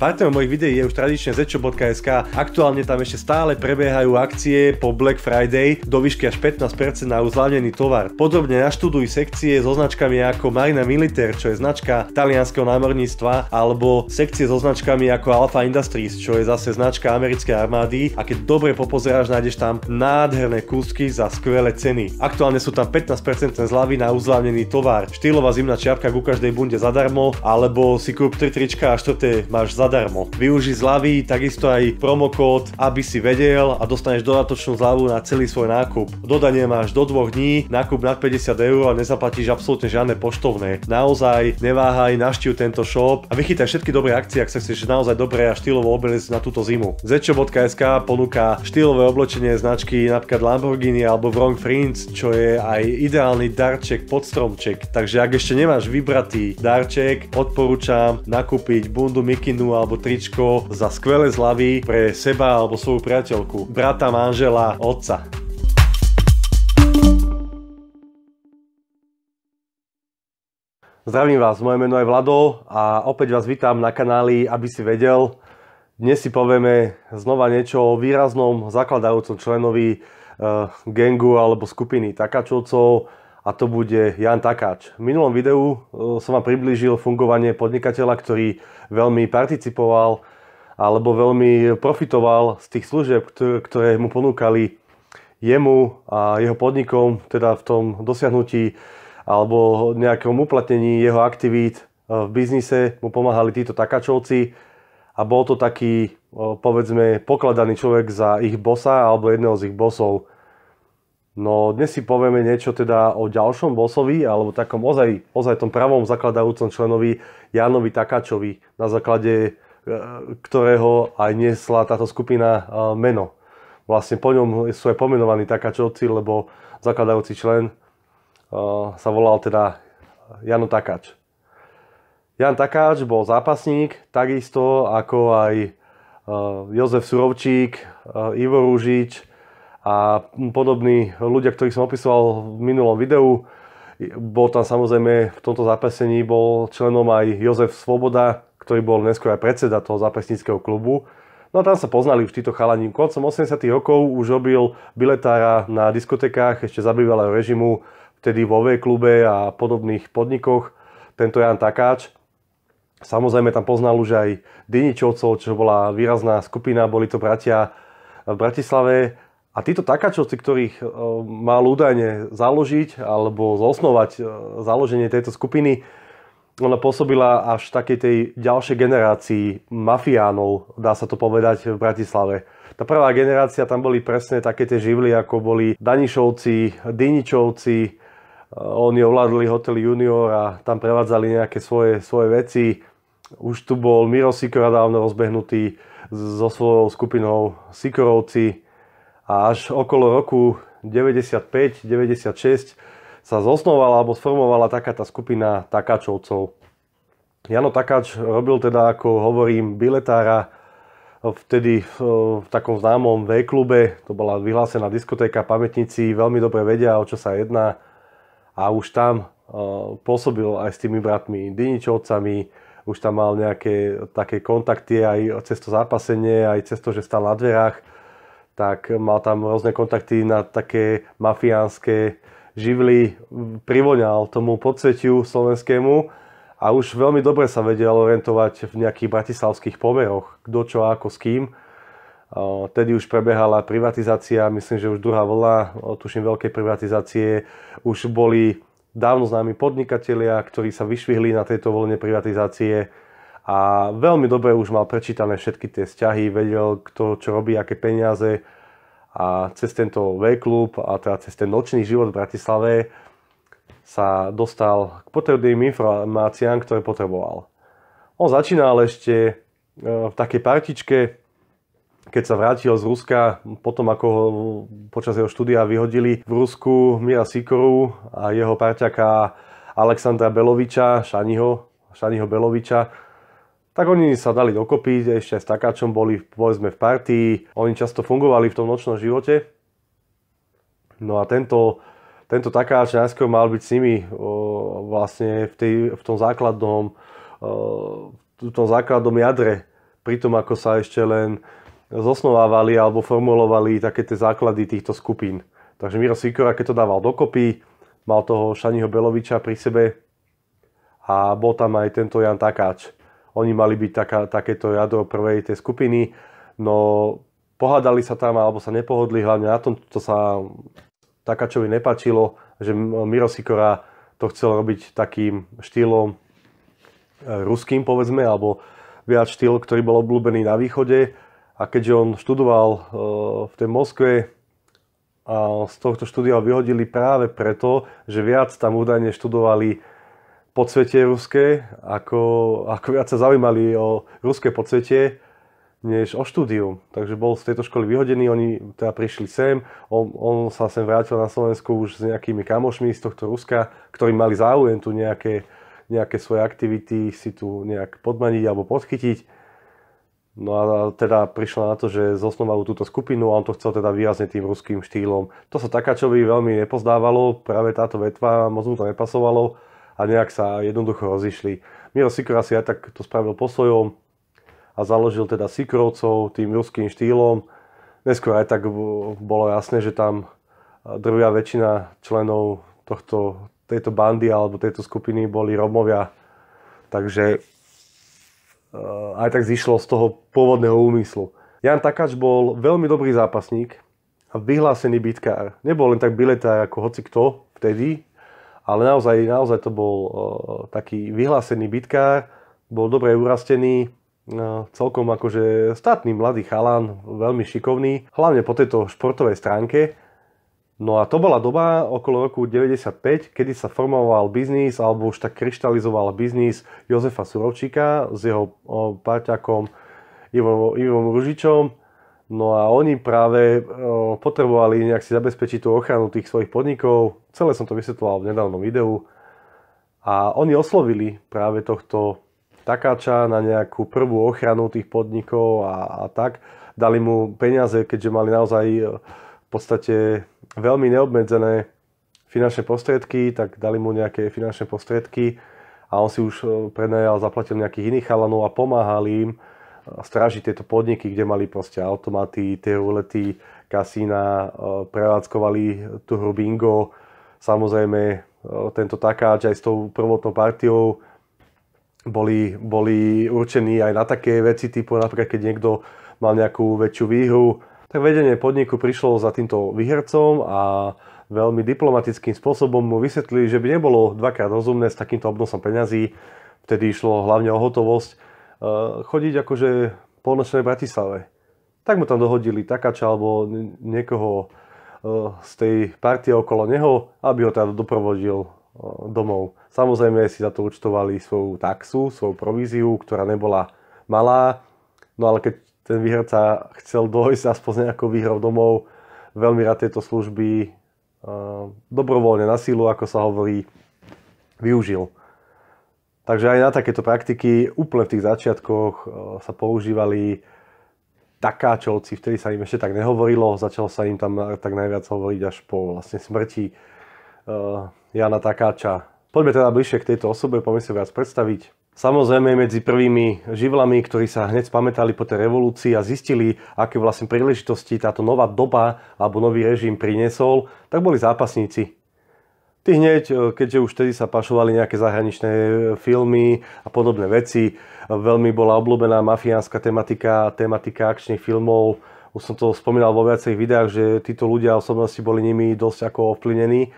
Partnerom mojich videí je už tradične zečo.sk. Aktuálne tam ešte stále prebiehajú akcie po Black Friday do výšky až 15% na uzlavnený tovar. Podrobne naštuduj sekcie so značkami ako Marina Militer, čo je značka talianského námorníctva, alebo sekcie so značkami ako Alpha Industries, čo je zase značka americkej armády a keď dobre popozeráš, nájdeš tam nádherné kúsky za skvelé ceny. Aktuálne sú tam 15% zľavy na uzlavnený tovar, štýlová zimná čiapka ku každej bunde zadarmo, alebo si kúp 3 trička a 4 máš zadarmo zadarmo. Využi zľavy, takisto aj promokód, aby si vedel a dostaneš dodatočnú zľavu na celý svoj nákup. Dodanie máš do dvoch dní, nákup nad 50 eur a nezaplatíš absolútne žiadne poštovné. Naozaj neváhaj, naštív tento shop a vychytaj všetky dobré akcie, ak sa chceš naozaj dobre a štýlovo obliecť na túto zimu. Zečo.sk ponúka štýlové oblečenie značky napríklad Lamborghini alebo Wrong Friends, čo je aj ideálny darček pod stromček. Takže ak ešte nemáš vybratý darček, odporúčam nakúpiť bundu Mikinu alebo tričko za skvelé zľavy pre seba alebo svoju priateľku, brata, manžela, otca. Zdravím vás, moje meno je Vlado a opäť vás vítam na kanáli, aby si vedel. Dnes si povieme znova niečo o výraznom zakladajúcom členovi e, gengu alebo skupiny takáčovcov, a to bude Jan Takáč. V minulom videu e, som vám priblížil fungovanie podnikateľa, ktorý veľmi participoval alebo veľmi profitoval z tých služieb, ktoré mu ponúkali jemu a jeho podnikom, teda v tom dosiahnutí alebo nejakom uplatnení jeho aktivít e, v biznise mu pomáhali títo takáčovci a bol to taký, e, povedzme, pokladaný človek za ich bosa alebo jedného z ich bosov. No dnes si povieme niečo teda o ďalšom bosovi, alebo takom ozaj, ozaj tom pravom zakladajúcom členovi Janovi Takáčovi, na základe e, ktorého aj nesla táto skupina e, meno. Vlastne po ňom sú aj pomenovaní Takáčovci, lebo zakladajúci člen e, sa volal teda Jano Takáč. Jan Takáč bol zápasník, takisto ako aj Jozef Surovčík, Ivo Rúžič a podobní ľudia, ktorých som opisoval v minulom videu. Bol tam samozrejme v tomto zápasení bol členom aj Jozef Svoboda, ktorý bol neskôr aj predseda toho zápasníckého klubu. No a tam sa poznali už títo chalani. Koncom 80 rokov už robil biletára na diskotekách ešte za bývalého režimu, vtedy vo V-klube a podobných podnikoch. Tento Jan Takáč. Samozrejme tam poznal už aj Diničovcov, čo bola výrazná skupina, boli to bratia v Bratislave. A títo takáčovci, ktorých e, mal údajne založiť alebo zosnovať e, založenie tejto skupiny, ona pôsobila až takej tej ďalšej generácii mafiánov, dá sa to povedať, v Bratislave. Tá prvá generácia, tam boli presne také tie živly, ako boli Danišovci, Diničovci, e, oni ovládli hotel Junior a tam prevádzali nejaké svoje, svoje veci. Už tu bol Miro Sikora dávno rozbehnutý so svojou skupinou Sikorovci a až okolo roku 95-96 sa zosnovala alebo sformovala taká tá skupina takáčovcov. Jano Takáč robil teda, ako hovorím, biletára vtedy v takom známom V-klube, to bola vyhlásená diskotéka, pamätníci veľmi dobre vedia, o čo sa jedná a už tam e, pôsobil aj s tými bratmi Diničovcami, už tam mal nejaké také kontakty aj cez to zápasenie, aj cez to, že stal na dverách tak mal tam rôzne kontakty na také mafiánske živly, privoňal tomu podsvetiu slovenskému a už veľmi dobre sa vedel orientovať v nejakých bratislavských pomeroch, kto čo ako s kým. Tedy už prebehala privatizácia, myslím, že už druhá vlna, tuším veľké privatizácie, už boli dávno známi podnikatelia, ktorí sa vyšvihli na tejto voľne privatizácie a veľmi dobre už mal prečítané všetky tie vzťahy, vedel kto čo robí, aké peniaze a cez tento V-klub a teda cez ten nočný život v Bratislave sa dostal k potrebným informáciám, ktoré potreboval. On začínal ešte e, v takej partičke, keď sa vrátil z Ruska, potom ako ho počas jeho štúdia vyhodili v Rusku Mira Sikoru a jeho parťaka Alexandra Beloviča, Šaniho, Šaniho Beloviča, tak oni sa dali dokopy, ešte aj s takáčom boli povedzme v partii, oni často fungovali v tom nočnom živote. No a tento, tento takáč najskôr mal byť s nimi o, vlastne v, tej, v tom základnom o, v tom základnom jadre, pri tom ako sa ešte len zosnovávali alebo formulovali také tie základy týchto skupín. Takže Miro Sikora, keď to dával dokopy, mal toho Šaniho Beloviča pri sebe a bol tam aj tento Jan Takáč. Oni mali byť taká, takéto jadro prvej tej skupiny. No pohádali sa tam alebo sa nepohodli, hlavne na tom to sa takáčovi nepačilo, že Miro Sikora to chcel robiť takým štýlom e, ruským povedzme, alebo viac štýl, ktorý bol obľúbený na východe a keďže on študoval e, v tej Moskve a z tohto štúdia vyhodili práve preto, že viac tam údajne študovali podsvetie ruské, ako, ako viac sa zaujímali o ruské podsvetie, než o štúdium. Takže bol z tejto školy vyhodený, oni teda prišli sem, on, on sa sem vrátil na Slovensku už s nejakými kamošmi z tohto Ruska, ktorí mali záujem tu nejaké, nejaké svoje aktivity si tu nejak podmaniť alebo podchytiť. No a teda prišla na to, že zosnovali túto skupinu a on to chcel teda výrazne tým ruským štýlom. To sa Takáčovi veľmi nepozdávalo, práve táto vetva moc mu to nepasovalo a nejak sa jednoducho rozišli. Miro Sikor asi aj tak to spravil po svojom a založil teda Sikorovcov tým ruským štýlom. Neskôr aj tak bolo jasné, že tam drvia väčšina členov tohto, tejto bandy alebo tejto skupiny boli Romovia. Takže eh, aj tak zišlo z toho pôvodného úmyslu. Jan Takáč bol veľmi dobrý zápasník a vyhlásený bitkár. Nebol len tak biletár ako hoci kto vtedy, ale naozaj, naozaj to bol eh, taký vyhlásený bitkár, bol dobre urastený, eh, celkom akože statný mladý chalan, veľmi šikovný, hlavne po tejto športovej stránke. No a to bola doba okolo roku 95, kedy sa formoval biznis, alebo už tak kryštalizoval biznis Jozefa Surovčíka s jeho eh, parťakom Ivom, Ivom Ružičom. No a oni práve e, potrebovali nejak si zabezpečiť tú ochranu tých svojich podnikov. Celé som to vysvetloval v nedávnom videu. A oni oslovili práve tohto takáča na nejakú prvú ochranu tých podnikov a, a tak. Dali mu peniaze, keďže mali naozaj e, v podstate veľmi neobmedzené finančné prostriedky, tak dali mu nejaké finančné prostriedky a on si už e, prenajal, zaplatil nejakých iných chalanov a pomáhali im strážiť tieto podniky, kde mali proste automaty, tie rulety, kasína, e, prevádzkovali tú hru bingo. Samozrejme, e, tento takáč aj s tou prvotnou partiou boli, boli určení aj na také veci, typu napríklad, keď niekto mal nejakú väčšiu výhru, tak vedenie podniku prišlo za týmto výhercom a veľmi diplomatickým spôsobom mu vysvetlili, že by nebolo dvakrát rozumné s takýmto obnosom peňazí, vtedy išlo hlavne o hotovosť, Eh, chodiť akože po nočnej Bratislave. Tak mu tam dohodili takáča alebo niekoho eh, z tej partie okolo neho, aby ho teda doprovodil eh, domov. Samozrejme si za to účtovali svoju taxu, svoju províziu, ktorá nebola malá, no ale keď ten výherca chcel dojsť aspoň nejakou výhrou domov, veľmi rád tieto služby dobrovoľne na sílu, ako sa hovorí, využil. Takže aj na takéto praktiky úplne v tých začiatkoch eh, sa používali takáčovci, vtedy sa im ešte tak nehovorilo, začalo sa im tam tak najviac hovoriť až po vlastne smrti eh, Jana Takáča. Poďme teda bližšie k tejto osobe, poďme si viac predstaviť. Samozrejme medzi prvými živlami, ktorí sa hneď spamätali po tej revolúcii a zistili, aké vlastne príležitosti táto nová doba alebo nový režim priniesol, tak boli zápasníci. Ty hneď, e, keďže už tedy sa pašovali nejaké zahraničné e, filmy a podobné veci, veľmi bola obľúbená mafiánska tematika, tematika akčných filmov. Už som to spomínal vo viacerých videách, že títo ľudia osobnosti boli nimi dosť ako ovplyvnení.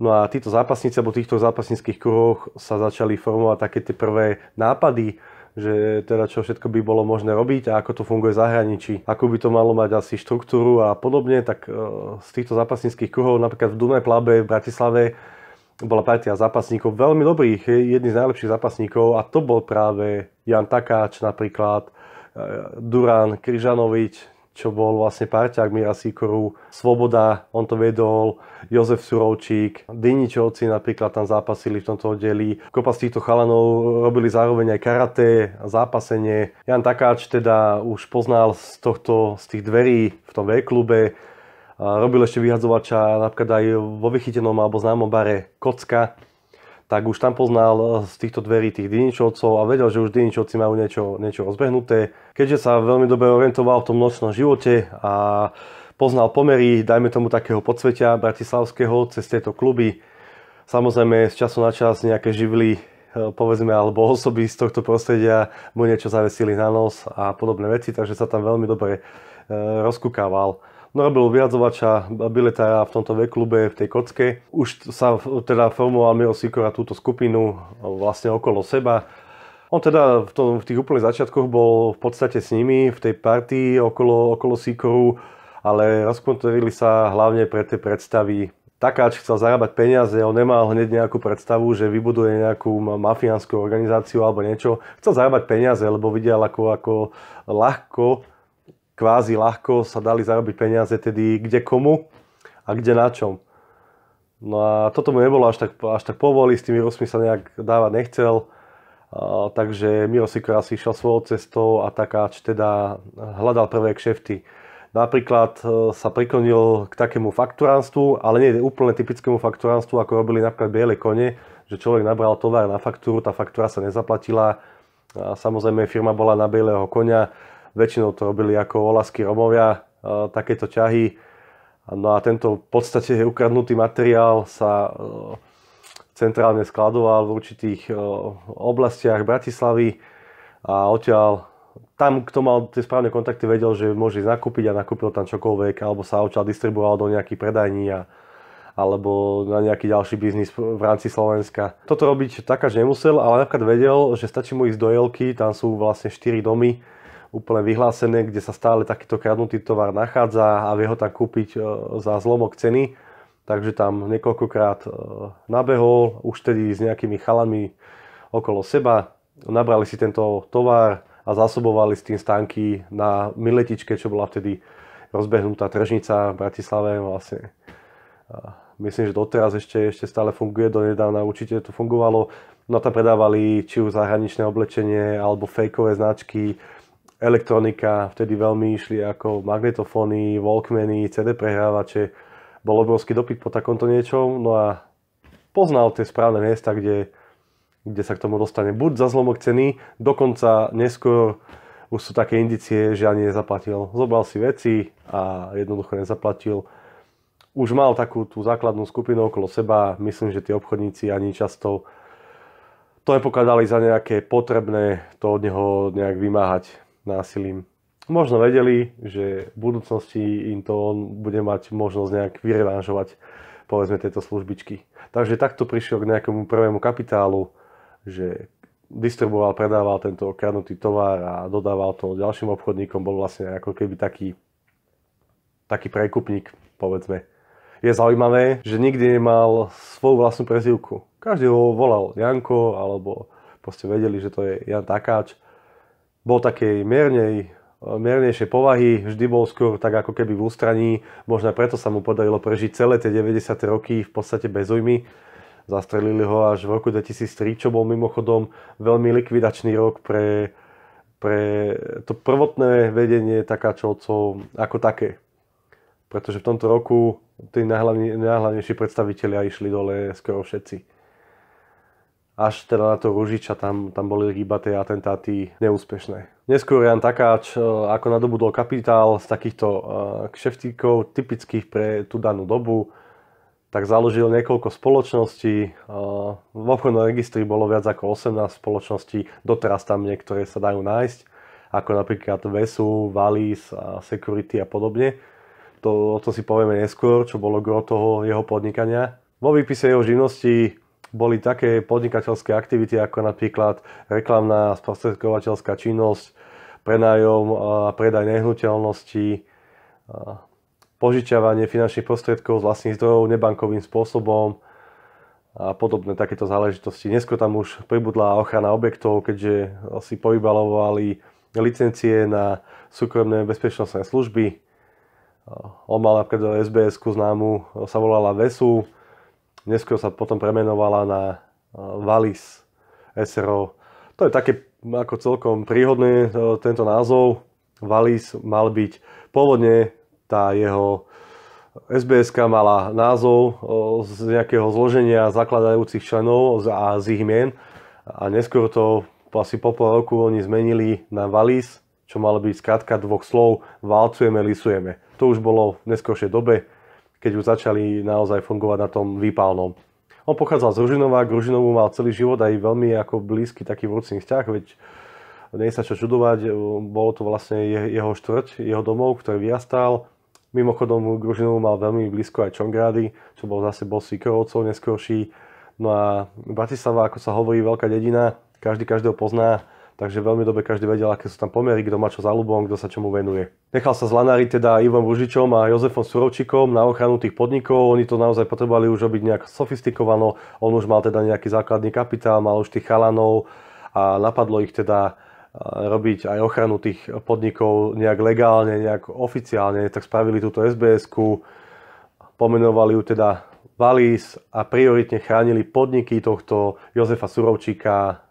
No a títo zápasníci, alebo týchto zápasníckých kruhoch sa začali formovať také tie prvé nápady, že teda čo všetko by bolo možné robiť a ako to funguje v zahraničí, ako by to malo mať asi štruktúru a podobne, tak e, z týchto zápasníckých kruhov napríklad v Dunaj Plabe v Bratislave bola partia zápasníkov veľmi dobrých, jedný z najlepších zápasníkov a to bol práve Jan Takáč napríklad, e, Duran, Kryžanovič, čo bol vlastne parťák Mira Sikoru, Svoboda, on to vedol, Jozef Surovčík, Diničovci napríklad tam zápasili v tomto oddeli. Kopa z týchto chalanov robili zároveň aj karate, zápasenie. Jan Takáč teda už poznal z, tohto, z tých dverí v tom V-klube, robil ešte vyhadzovača napríklad aj vo vychytenom alebo známom bare Kocka tak už tam poznal eh, z týchto dverí tých Diničovcov a vedel, že už Diničovci majú niečo, niečo rozbehnuté. Keďže sa veľmi dobre orientoval v tom nočnom živote a poznal pomery, dajme tomu takého podsvetia bratislavského cez tieto kluby. Samozrejme z času na čas nejaké živly eh, povedzme, alebo osoby z tohto prostredia mu niečo zavesili na nos a podobné veci, takže sa tam veľmi dobre eh, rozkukával robil no viazovača, biletára v tomto V-klube, v tej kocke. Už sa teda formoval Miro Sikora túto skupinu vlastne okolo seba. On teda v, tom, v tých úplných začiatkoch bol v podstate s nimi v tej partii okolo, okolo Sikoru, ale rozkontrolili sa hlavne pre tie predstavy. Takáč chcel zarábať peniaze, on nemal hneď nejakú predstavu, že vybuduje nejakú mafiánsku organizáciu alebo niečo. Chcel zarábať peniaze, lebo videl ako, ako ľahko kvázi ľahko sa dali zarobiť peniaze tedy kde komu a kde na čom. No a toto mu nebolo až tak, až tak povoli, s tými Rusmi sa nejak dávať nechcel, a, takže Miro Sikora si išiel svojou cestou a takáč teda hľadal prvé kšefty. Napríklad e, sa priklonil k takému fakturánstvu, ale nie úplne typickému fakturánstvu, ako robili napríklad biele kone, že človek nabral tovar na faktúru, tá faktúra sa nezaplatila, a samozrejme firma bola na bieleho konia, Väčšinou to robili ako olasky Romovia, e, takéto ťahy. No a tento v podstate ukradnutý materiál sa e, centrálne skladoval v určitých e, oblastiach Bratislavy a odtiaľ tam, kto mal tie správne kontakty, vedel, že môže ísť nakúpiť a nakúpil tam čokoľvek, alebo sa odtiaľ distribuoval do nejakých predajní a, alebo na nejaký ďalší biznis v rámci Slovenska. Toto robiť až nemusel, ale napríklad vedel, že stačí mu ísť do Jelky, tam sú vlastne 4 domy, úplne vyhlásené, kde sa stále takýto kradnutý tovar nachádza a vie ho tam kúpiť e, za zlomok ceny. Takže tam niekoľkokrát e, nabehol, už tedy s nejakými chalami okolo seba, nabrali si tento tovar a zásobovali s tým stánky na miletičke, čo bola vtedy rozbehnutá tržnica v Bratislave vlastne. Myslím, že doteraz ešte, ešte stále funguje, do nedávna určite to fungovalo. No tam predávali či už zahraničné oblečenie alebo fejkové značky, elektronika, vtedy veľmi išli ako magnetofóny, walkmeny, CD prehrávače. Bol obrovský dopyt po takomto niečom, no a poznal tie správne miesta, kde, kde sa k tomu dostane. Buď za zlomok ceny, dokonca neskôr už sú také indicie, že ani nezaplatil. Zobral si veci a jednoducho nezaplatil. Už mal takú tú základnú skupinu okolo seba, myslím, že tí obchodníci ani často to nepokladali za nejaké potrebné to od neho nejak vymáhať násilím. Možno vedeli, že v budúcnosti im to on bude mať možnosť nejak vyrevanžovať povedzme tieto službičky. Takže takto prišiel k nejakému prvému kapitálu, že distribuoval, predával tento kradnutý tovar a dodával to ďalším obchodníkom, bol vlastne ako keby taký, taký prekupník, povedzme. Je zaujímavé, že nikdy nemal svoju vlastnú prezivku. Každý ho volal Janko, alebo proste vedeli, že to je Jan Takáč bol takej miernej, miernejšej povahy, vždy bol skôr tak ako keby v ústraní, možno preto sa mu podarilo prežiť celé tie 90. roky v podstate bez ujmy. Zastrelili ho až v roku 2003, čo bol mimochodom veľmi likvidačný rok pre, pre to prvotné vedenie takáčovcov ako také. Pretože v tomto roku tí najhlavnejší predstavitelia išli dole skoro všetci až teda na to Ružiča tam, tam boli iba tie atentáty neúspešné. Neskôr Jan Takáč e, ako nadobudol kapitál z takýchto e, kšeftíkov typických pre tú danú dobu, tak založil niekoľko spoločností. E, v obchodnom registri bolo viac ako 18 spoločností, doteraz tam niektoré sa dajú nájsť, ako napríklad Vesu, Valis, Security a podobne. To, o to si povieme neskôr, čo bolo gro toho jeho podnikania. Vo výpise jeho živnosti boli také podnikateľské aktivity ako napríklad reklamná sprostredkovateľská činnosť, prenájom a predaj nehnuteľnosti, požičiavanie finančných prostriedkov z vlastných zdrojov nebankovým spôsobom a podobné takéto záležitosti. Dnesko tam už pribudla ochrana objektov, keďže si povybalovali licencie na súkromné bezpečnostné služby. On mal napríklad SBS-ku známu, sa volala VESU, Neskôr sa potom premenovala na Valis eh, SRO. To je také ako celkom príhodný eh, tento názov. Valis mal byť pôvodne tá jeho SBS mala názov eh, z nejakého zloženia zakladajúcich členov a z ich mien a neskôr to asi po pol roku oni zmenili na Valis, čo malo byť skrátka dvoch slov valcujeme, lisujeme. To už bolo v neskôršej dobe, keď už začali naozaj fungovať na tom výpálnom. On pochádzal z Ružinova, k Ružinovu mal celý život aj veľmi ako blízky taký vrúcný vzťah, veď nie sa čo čudovať, e, bolo to vlastne jeho štvrť, jeho domov, ktorý vyastal. Mimochodom, Ružinovu mal veľmi blízko aj Čongrády, čo bol zase bol Sikorovcov neskôrší. No a Bratislava, ako sa hovorí, veľká dedina, každý každého pozná takže veľmi dobre každý vedel, aké sú tam pomery, kto má čo za ľubom, kto sa čomu venuje. Nechal sa zlanáriť teda Ivom Ružičom a Jozefom Surovčikom na ochranu tých podnikov, oni to naozaj potrebovali už robiť nejak sofistikovano, on už mal teda nejaký základný kapitál, mal už tých chalanov a napadlo ich teda robiť aj ochranu tých podnikov nejak legálne, nejak oficiálne, tak spravili túto SBS-ku, pomenovali ju teda Valís a prioritne chránili podniky tohto Jozefa Surovčíka,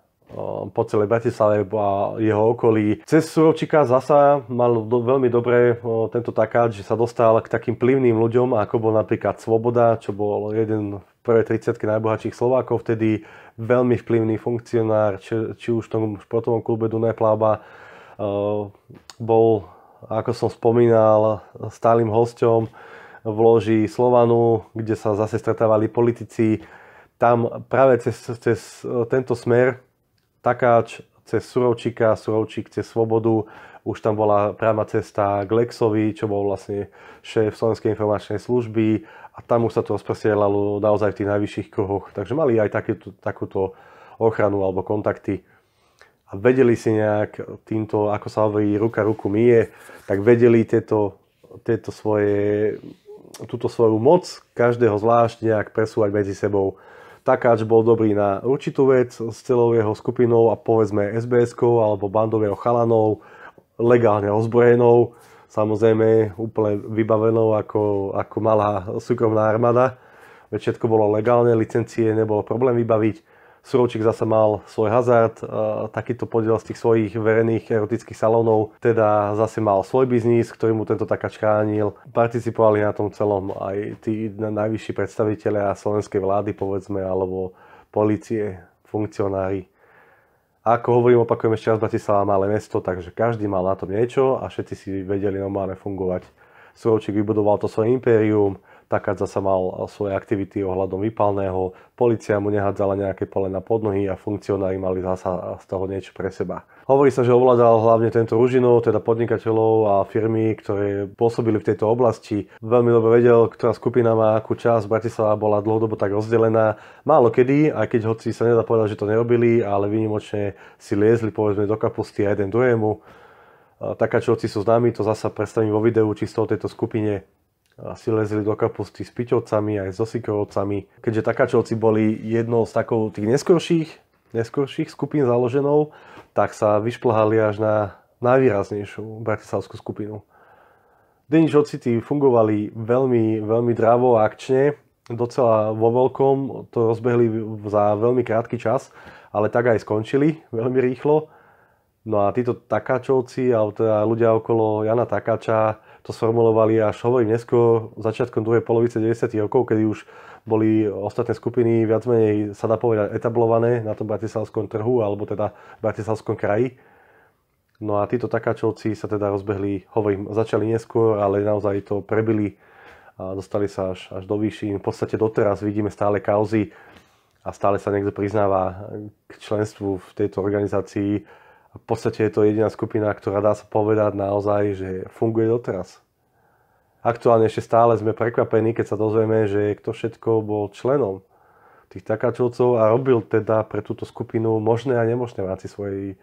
po celej Bratislave a jeho okolí. Cez Surovčíka zasa mal do, veľmi dobre tento takáč, že sa dostal k takým plivným ľuďom, ako bol napríklad Svoboda, čo bol jeden v prvej 30 najbohatších Slovákov, vtedy veľmi vplyvný funkcionár, či, či už v tom športovom klube Dunaj Plába, bol, ako som spomínal, stálym hosťom v loži Slovanu, kde sa zase stretávali politici. Tam práve cez, cez tento smer Takáč cez Surovčíka, Surovčík cez Svobodu, už tam bola práva cesta k Lexovi, čo bol vlastne šéf Slovenskej informačnej služby a tam už sa to spresielalo naozaj v tých najvyšších kruhoch. Takže mali aj takúto, takúto ochranu alebo kontakty a vedeli si nejak týmto, ako sa hovorí, ruka ruku mije, tak vedeli tieto, tieto svoje, túto svoju moc každého zvlášť nejak presúvať medzi sebou Takáč bol dobrý na určitú vec s celou jeho skupinou a povedzme sbs alebo bandou jeho chalanov, legálne ozbrojenou, samozrejme úplne vybavenou ako, ako malá súkromná armáda. všetko bolo legálne, licencie nebolo problém vybaviť Surovčík zase mal svoj hazard, takýto podiel z tých svojich verejných erotických salónov, teda zase mal svoj biznis, ktorý mu tento taká čránil. Participovali na tom celom aj tí najvyšší predstavitelia slovenskej vlády, povedzme, alebo policie, funkcionári. A ako hovorím, opakujem ešte raz, Bratislava malé mesto, takže každý mal na tom niečo a všetci si vedeli normálne fungovať. Surovčík vybudoval to svoje impérium, Takadza sa mal svoje aktivity ohľadom vypalného, policia mu nehádzala nejaké pole na podnohy a funkcionári mali zasa z toho niečo pre seba. Hovorí sa, že ovládal hlavne tento ružinu, teda podnikateľov a firmy, ktoré pôsobili v tejto oblasti. Veľmi dobre vedel, ktorá skupina má akú časť. Bratislava bola dlhodobo tak rozdelená. Málo kedy, aj keď hoci sa nedá povedať, že to nerobili, ale vynimočne si liezli povedzme do kapusty a jeden druhému. Takáčovci sú známi, to zasa predstavím vo videu čisto o tejto skupine si lezli do kapusty s piťovcami aj s osikovcami, keďže takáčovci boli jednou z takov tých neskorších, neskorších skupín založenou, tak sa vyšplhali až na najvýraznejšiu bratislavskú skupinu. Deničovci tí fungovali veľmi, veľmi dravo a akčne, docela vo veľkom, to rozbehli za veľmi krátky čas, ale tak aj skončili veľmi rýchlo. No a títo takáčovci, alebo teda ľudia okolo Jana Takáča, to sformulovali až hovorím neskôr, začiatkom druhej polovice 90. rokov, kedy už boli ostatné skupiny viac menej, sa dá povedať, etablované na tom bratislavskom trhu, alebo teda v bratislavskom kraji. No a títo takáčovci sa teda rozbehli, hovorím, začali neskôr, ale naozaj to prebili a dostali sa až, až do výšin. V podstate doteraz vidíme stále kauzy a stále sa niekto priznáva k členstvu v tejto organizácii v podstate je to jediná skupina, ktorá dá sa povedať naozaj, že funguje doteraz. Aktuálne ešte stále sme prekvapení, keď sa dozvieme, že kto všetko bol členom tých takáčovcov a robil teda pre túto skupinu možné a nemožné v rámci svojej,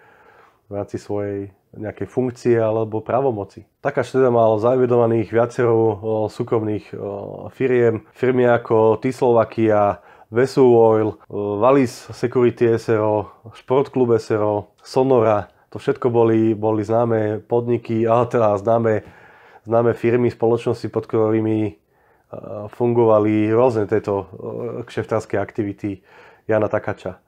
v rámci svojej nejakej funkcie alebo právomoci. Takáč teda mal zaevidovaných viacerov súkromných firiem, firmy ako Tislovakia, Vesu Oil, e, Valis Security SRO, Športklub SRO, Sonora. To všetko boli, boli známe podniky, a teda známe, známe firmy, spoločnosti, pod ktorými e, fungovali rôzne tieto e, kšeftárske aktivity Jana Takača.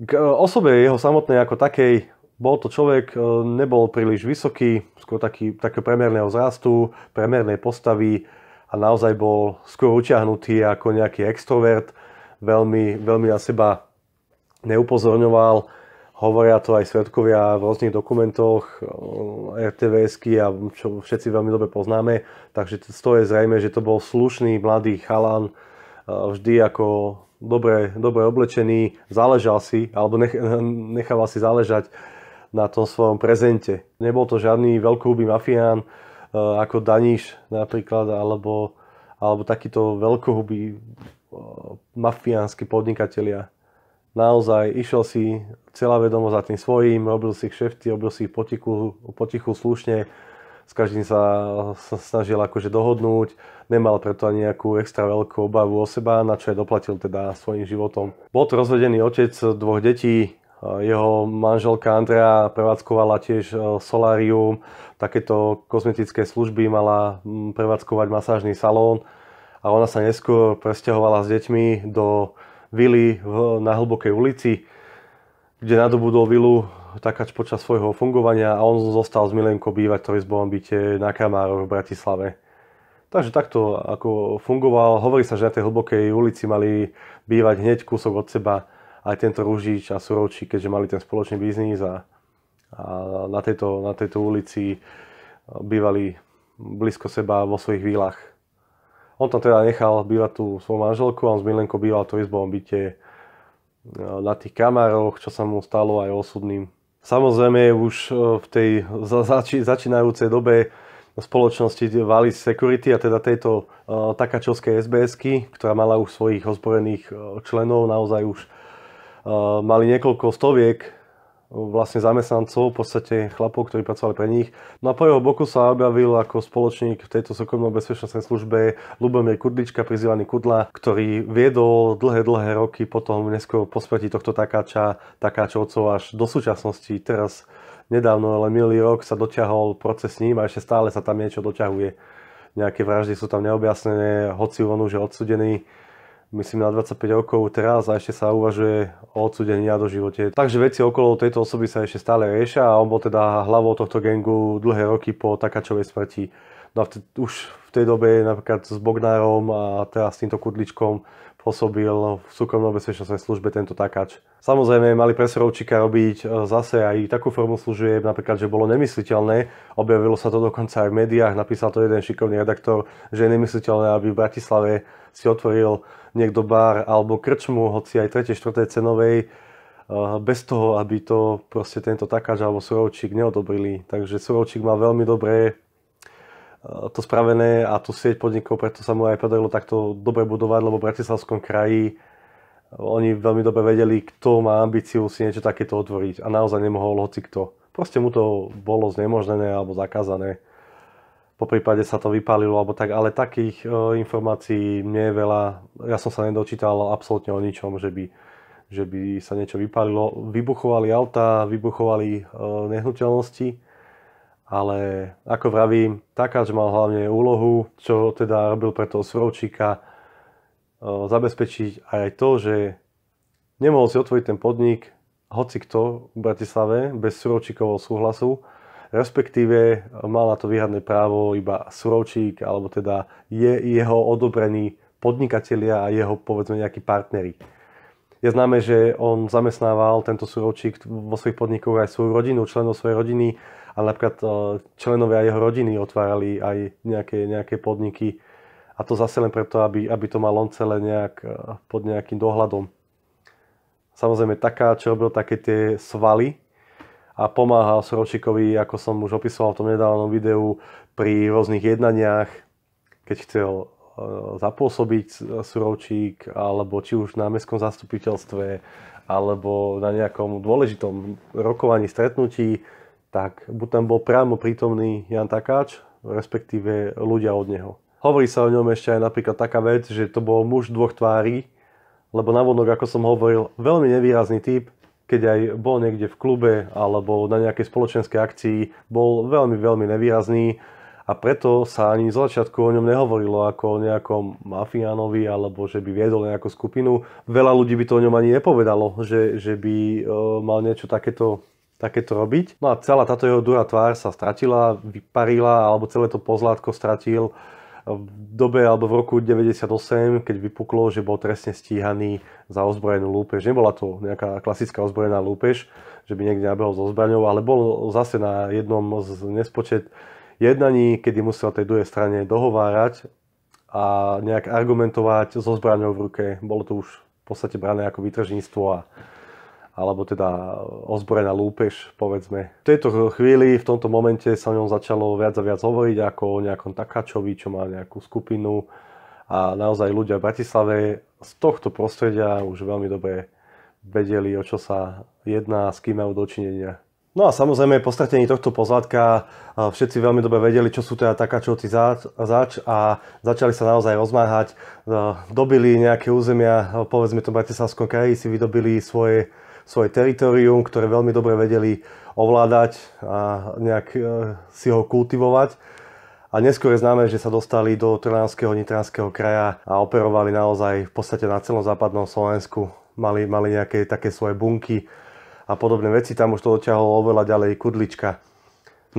K osobe jeho samotnej ako takej bol to človek, nebol príliš vysoký, skôr taký, takého premerného zrastu, premernej postavy a naozaj bol skôr utiahnutý ako nejaký extrovert, veľmi, veľmi na seba neupozorňoval. Hovoria to aj svetkovia v rôznych dokumentoch eh, rtvs a čo všetci veľmi dobre poznáme. Takže z toho je zrejme, že to bol slušný mladý chalan, eh, vždy ako dobre, dobre oblečený, záležal si, alebo nech, nechával si záležať na tom svojom prezente. Nebol to žiadny veľkúby mafián, eh, ako Daníš napríklad, alebo, alebo takýto veľkohubý Eh, mafiánsky podnikatelia. Naozaj išiel si celá vedomosť za tým svojím, robil si kšefty, robil si ich potichu, potichu slušne, s každým sa, sa snažil akože dohodnúť, nemal preto ani nejakú extra veľkú obavu o seba, na čo aj doplatil teda svojim životom. Bol to rozvedený otec dvoch detí, eh, jeho manželka Andrea prevádzkovala tiež eh, solárium, takéto kozmetické služby, mala hm, prevádzkovať masážny salón a ona sa neskôr presťahovala s deťmi do vily na Hlbokej ulici, kde nadobudol vilu Takáč počas svojho fungovania a on zostal s Milenkou bývať v trojizbovom byte na Kramároch v Bratislave. Takže takto ako fungoval, hovorí sa, že na tej hlbokej ulici mali bývať hneď kúsok od seba aj tento Ružič a Suročí, keďže mali ten spoločný biznis a, a na, tejto, na tejto ulici bývali blízko seba vo svojich výlach. On tam teda nechal bývať tú svoju manželku, on s Milenkou býval to izbovom byte eh, na tých kamároch, čo sa mu stalo aj osudným. Samozrejme už eh, v tej zači- začínajúcej dobe spoločnosti Valis Security a teda tejto uh, eh, takáčovskej sbs ktorá mala už svojich ozbrojených členov, naozaj už uh, mali niekoľko stoviek vlastne zamestnancov, v podstate chlapov, ktorí pracovali pre nich. No a po jeho boku sa objavil ako spoločník v tejto súkromnej bezpečnostnej službe Lubomír Kudlička, prizývaný Kudla, ktorý viedol dlhé, dlhé roky potom neskôr po smrti tohto takáča, takáčovcov až do súčasnosti. Teraz nedávno, ale milý rok sa doťahol proces s ním a ešte stále sa tam niečo doťahuje. Nejaké vraždy sú tam neobjasnené, hoci on už je odsudený myslím na 25 rokov teraz a ešte sa uvažuje o a do živote. Takže veci okolo tejto osoby sa ešte stále riešia a on bol teda hlavou tohto gengu dlhé roky po takáčovej smrti. No a v te, už v tej dobe napríklad s Bognárom a teraz s týmto Kudličkom pôsobil v súkromnej bezpečnostnej službe tento Takač. Samozrejme mali presorovčíka robiť e, zase aj takú formu služieb, napríklad, že bolo nemysliteľné, objavilo sa to dokonca aj v médiách, napísal to jeden šikovný redaktor, že je nemysliteľné, aby v Bratislave si otvoril niekto bar alebo krčmu, hoci aj 3. 4. cenovej, eh, bez toho, aby to proste tento takáž alebo surovčík neodobrili. Takže surovčík má veľmi dobré eh, to spravené a tú sieť podnikov, preto sa mu aj podarilo takto dobre budovať, lebo v Bratislavskom kraji eh, oni veľmi dobre vedeli, kto má ambíciu si niečo takéto otvoriť a naozaj nemohol hoci kto. Proste mu to bolo znemožnené alebo zakázané po prípade sa to vypálilo alebo tak, ale takých e, informácií nie je veľa. Ja som sa nedočítal absolútne o ničom, že by, že by sa niečo vypálilo. Vybuchovali auta, vybuchovali e, nehnuteľnosti, ale ako vravím, Takáč mal hlavne úlohu, čo teda robil pre toho Svrovčíka, e, zabezpečiť aj to, že nemohol si otvoriť ten podnik hoci kto v Bratislave bez Svrovčíkovho súhlasu, respektíve mal na to výhradné právo iba Surovčík, alebo teda je jeho odobrení podnikatelia a jeho povedzme nejakí partneri. Je známe, že on zamestnával tento Surovčík vo svojich podnikoch aj svoju rodinu, členov svojej rodiny a napríklad e, členovia jeho rodiny otvárali aj nejaké, nejaké podniky a to zase len preto, aby, aby to mal on celé nejak e, pod nejakým dohľadom. Samozrejme taká, čo robil také tie svaly, a pomáhal Sročikovi, ako som už opisoval v tom nedávnom videu, pri rôznych jednaniach, keď chcel e, zapôsobiť Surovčík, alebo či už na mestskom zastupiteľstve, alebo na nejakom dôležitom rokovaní, stretnutí, tak buď tam bol priamo prítomný Jan Takáč, respektíve ľudia od neho. Hovorí sa o ňom ešte aj napríklad taká vec, že to bol muž dvoch tvári, lebo navodnok, ako som hovoril, veľmi nevýrazný typ, keď aj bol niekde v klube alebo na nejakej spoločenskej akcii, bol veľmi, veľmi nevýrazný a preto sa ani z začiatku o ňom nehovorilo ako o nejakom mafiánovi alebo že by viedol nejakú skupinu. Veľa ľudí by to o ňom ani nepovedalo, že, že by e, mal niečo takéto takéto robiť. No a celá táto jeho dura tvár sa stratila, vyparila, alebo celé to pozlátko stratil v dobe alebo v roku 98, keď vypuklo, že bol trestne stíhaný za ozbrojenú lúpež. Nebola to nejaká klasická ozbrojená lúpež, že by niekde nabehol so zbraňou, ale bol zase na jednom z nespočet jednaní, kedy musel tej druhej strane dohovárať a nejak argumentovať so zbraňou v ruke. Bolo to už v podstate brané ako výtržníctvo a alebo teda ozbrojená lúpež, povedzme. V tejto chvíli, v tomto momente sa o ňom začalo viac a viac hovoriť ako o nejakom takáčovi, čo má nejakú skupinu a naozaj ľudia v Bratislave z tohto prostredia už veľmi dobre vedeli, o čo sa jedná, s kým majú dočinenia. No a samozrejme, po stratení tohto pozadka. všetci veľmi dobre vedeli, čo sú teda takáčovci zač, zač a začali sa naozaj rozmáhať. Dobili nejaké územia, povedzme to v Bratislavskom kraji, si vydobili svoje svoje teritorium, ktoré veľmi dobre vedeli ovládať a nejak e, si ho kultivovať. A neskôr je známe, že sa dostali do Trnavského, Nitranského kraja a operovali naozaj v podstate na celom západnom Slovensku. Mali, mali nejaké také svoje bunky a podobné veci. Tam už to dotiahlo oveľa ďalej Kudlička.